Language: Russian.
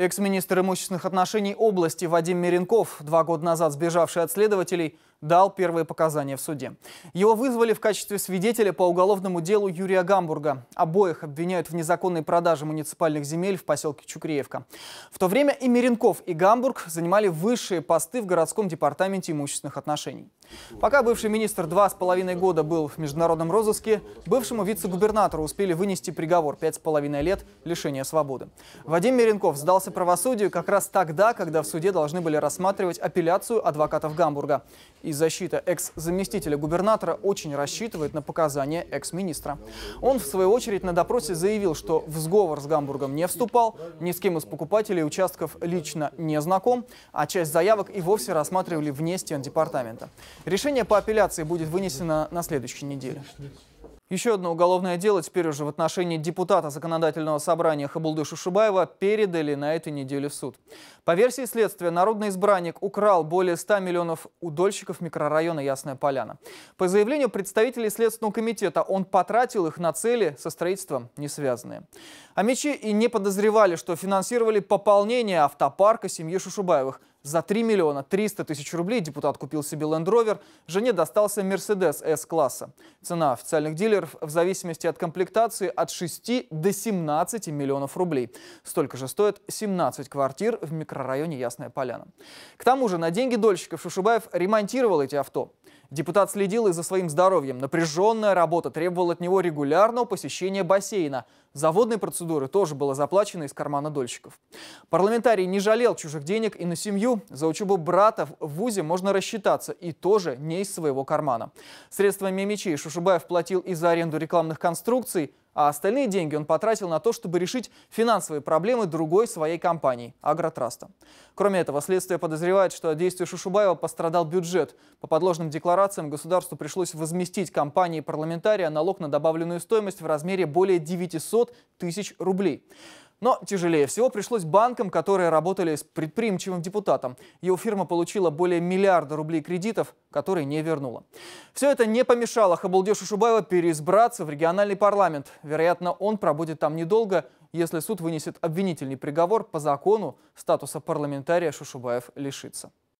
Экс-министр имущественных отношений области Вадим Меренков, два года назад сбежавший от следователей, дал первые показания в суде. Его вызвали в качестве свидетеля по уголовному делу Юрия Гамбурга. Обоих обвиняют в незаконной продаже муниципальных земель в поселке Чукреевка. В то время и Меренков, и Гамбург занимали высшие посты в городском департаменте имущественных отношений. Пока бывший министр два с половиной года был в международном розыске, бывшему вице-губернатору успели вынести приговор пять с половиной лет лишения свободы. Вадим Меренков сдался правосудию как раз тогда, когда в суде должны были рассматривать апелляцию адвокатов Гамбурга и защита экс-заместителя губернатора очень рассчитывает на показания экс-министра. Он, в свою очередь, на допросе заявил, что в сговор с Гамбургом не вступал, ни с кем из покупателей участков лично не знаком, а часть заявок и вовсе рассматривали вне стен департамента. Решение по апелляции будет вынесено на следующей неделе. Еще одно уголовное дело теперь уже в отношении депутата Законодательного собрания Хабулды Шушубаева передали на этой неделе в суд. По версии следствия, народный избранник украл более 100 миллионов удольщиков микрорайона Ясная Поляна. По заявлению представителей Следственного комитета, он потратил их на цели со строительством не связанные. А мечи и не подозревали, что финансировали пополнение автопарка семьи Шушубаевых – за 3 миллиона 300 тысяч рублей депутат купил себе Land Rover, жене достался Mercedes S-класса. Цена официальных дилеров в зависимости от комплектации от 6 до 17 миллионов рублей. Столько же стоит 17 квартир в микрорайоне Ясная Поляна. К тому же на деньги дольщиков Шушибаев ремонтировал эти авто. Депутат следил и за своим здоровьем. Напряженная работа требовала от него регулярного посещения бассейна. Заводные процедуры тоже было заплачено из кармана дольщиков. Парламентарий не жалел чужих денег и на семью. За учебу брата в ВУЗе можно рассчитаться и тоже не из своего кармана. Средствами мечей Шушубаев платил и за аренду рекламных конструкций – а остальные деньги он потратил на то, чтобы решить финансовые проблемы другой своей компании – Агротраста. Кроме этого, следствие подозревает, что от действий Шушубаева пострадал бюджет. По подложным декларациям государству пришлось возместить компании парламентария налог на добавленную стоимость в размере более 900 тысяч рублей. Но тяжелее всего пришлось банкам, которые работали с предприимчивым депутатом. Его фирма получила более миллиарда рублей кредитов, которые не вернула. Все это не помешало Хабулде Шушубаева переизбраться в региональный парламент. Вероятно, он пробудет там недолго, если суд вынесет обвинительный приговор по закону статуса парламентария Шушубаев лишится.